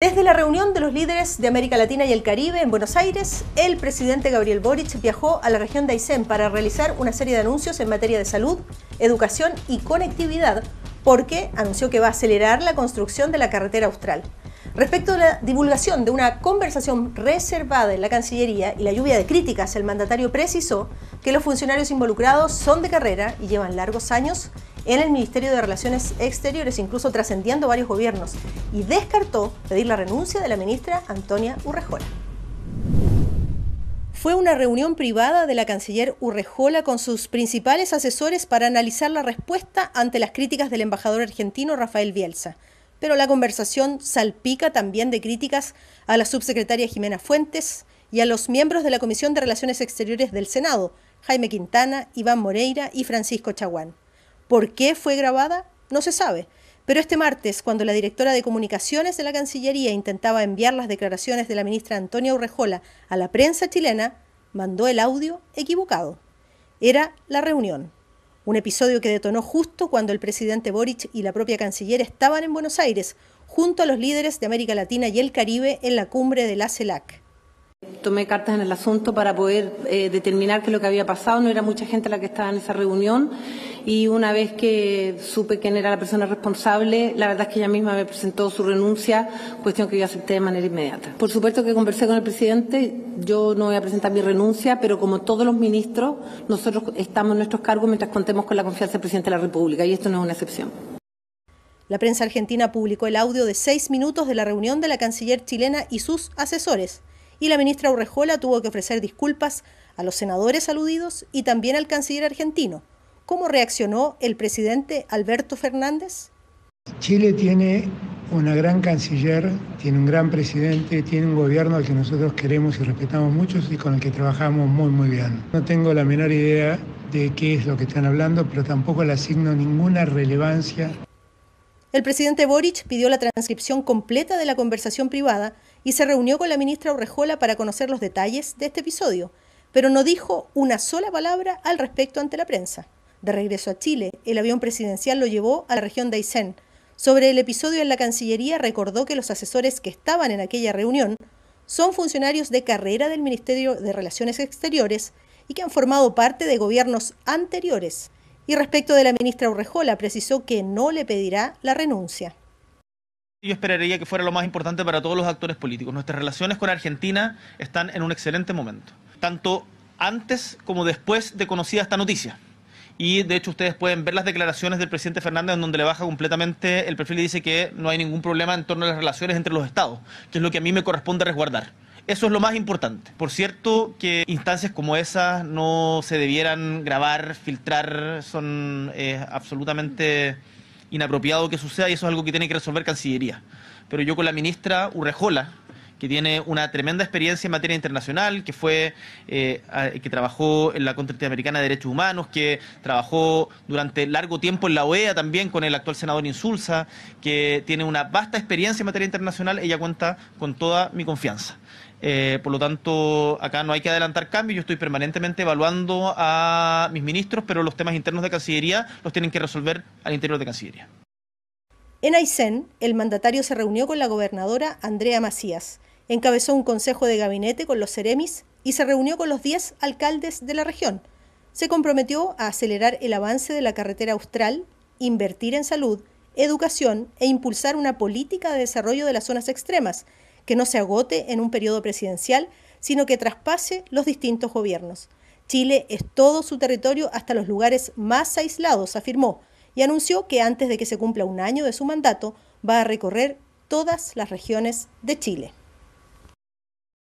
Desde la reunión de los líderes de América Latina y el Caribe en Buenos Aires, el presidente Gabriel Boric viajó a la región de Aysén para realizar una serie de anuncios en materia de salud, educación y conectividad, porque anunció que va a acelerar la construcción de la carretera austral. Respecto a la divulgación de una conversación reservada en la Cancillería y la lluvia de críticas, el mandatario precisó que los funcionarios involucrados son de carrera y llevan largos años en el Ministerio de Relaciones Exteriores, incluso trascendiendo varios gobiernos, y descartó pedir la renuncia de la ministra Antonia Urrejola. Fue una reunión privada de la canciller Urrejola con sus principales asesores para analizar la respuesta ante las críticas del embajador argentino Rafael Bielsa. Pero la conversación salpica también de críticas a la subsecretaria Jimena Fuentes y a los miembros de la Comisión de Relaciones Exteriores del Senado, Jaime Quintana, Iván Moreira y Francisco Chaguán. ¿Por qué fue grabada? No se sabe. Pero este martes, cuando la directora de comunicaciones de la Cancillería intentaba enviar las declaraciones de la ministra Antonia Urrejola a la prensa chilena, mandó el audio equivocado. Era la reunión. Un episodio que detonó justo cuando el presidente Boric y la propia canciller estaban en Buenos Aires, junto a los líderes de América Latina y el Caribe en la cumbre de la CELAC. Tomé cartas en el asunto para poder eh, determinar determinar es lo que había pasado no era mucha gente la que estaba en esa reunión y una vez que supe quién era la persona responsable, la verdad es que ella misma me presentó su renuncia, cuestión que yo acepté de manera inmediata. Por supuesto que conversé con el presidente, yo no voy a presentar mi renuncia, pero como todos los ministros, nosotros estamos en nuestros cargos mientras contemos con la confianza del presidente de la República y esto no es una excepción. La prensa argentina publicó el audio de seis minutos de la reunión de la canciller chilena y sus asesores y la ministra Urrejola tuvo que ofrecer disculpas a los senadores aludidos y también al canciller argentino. ¿Cómo reaccionó el presidente Alberto Fernández? Chile tiene una gran canciller, tiene un gran presidente, tiene un gobierno al que nosotros queremos y respetamos mucho y con el que trabajamos muy muy bien. No tengo la menor idea de qué es lo que están hablando, pero tampoco le asigno ninguna relevancia el presidente Boric pidió la transcripción completa de la conversación privada y se reunió con la ministra Urrejola para conocer los detalles de este episodio, pero no dijo una sola palabra al respecto ante la prensa. De regreso a Chile, el avión presidencial lo llevó a la región de Aysén. Sobre el episodio en la Cancillería recordó que los asesores que estaban en aquella reunión son funcionarios de carrera del Ministerio de Relaciones Exteriores y que han formado parte de gobiernos anteriores. Y respecto de la ministra Urrejola, precisó que no le pedirá la renuncia. Yo esperaría que fuera lo más importante para todos los actores políticos. Nuestras relaciones con Argentina están en un excelente momento, tanto antes como después de conocida esta noticia. Y de hecho ustedes pueden ver las declaraciones del presidente Fernández en donde le baja completamente el perfil y dice que no hay ningún problema en torno a las relaciones entre los estados, que es lo que a mí me corresponde resguardar. Eso es lo más importante. Por cierto, que instancias como esas no se debieran grabar, filtrar, son eh, absolutamente inapropiado que suceda y eso es algo que tiene que resolver Cancillería. Pero yo con la ministra Urrejola, que tiene una tremenda experiencia en materia internacional, que fue eh, que trabajó en la Corte americana de Derechos Humanos, que trabajó durante largo tiempo en la OEA también con el actual senador Insulza, que tiene una vasta experiencia en materia internacional, ella cuenta con toda mi confianza. Eh, por lo tanto, acá no hay que adelantar cambios. Yo estoy permanentemente evaluando a mis ministros, pero los temas internos de Cancillería los tienen que resolver al interior de Cancillería. En Aysén, el mandatario se reunió con la gobernadora Andrea Macías Encabezó un consejo de gabinete con los Ceremis y se reunió con los 10 alcaldes de la región. Se comprometió a acelerar el avance de la carretera austral, invertir en salud, educación e impulsar una política de desarrollo de las zonas extremas que no se agote en un periodo presidencial, sino que traspase los distintos gobiernos. Chile es todo su territorio hasta los lugares más aislados, afirmó, y anunció que antes de que se cumpla un año de su mandato va a recorrer todas las regiones de Chile.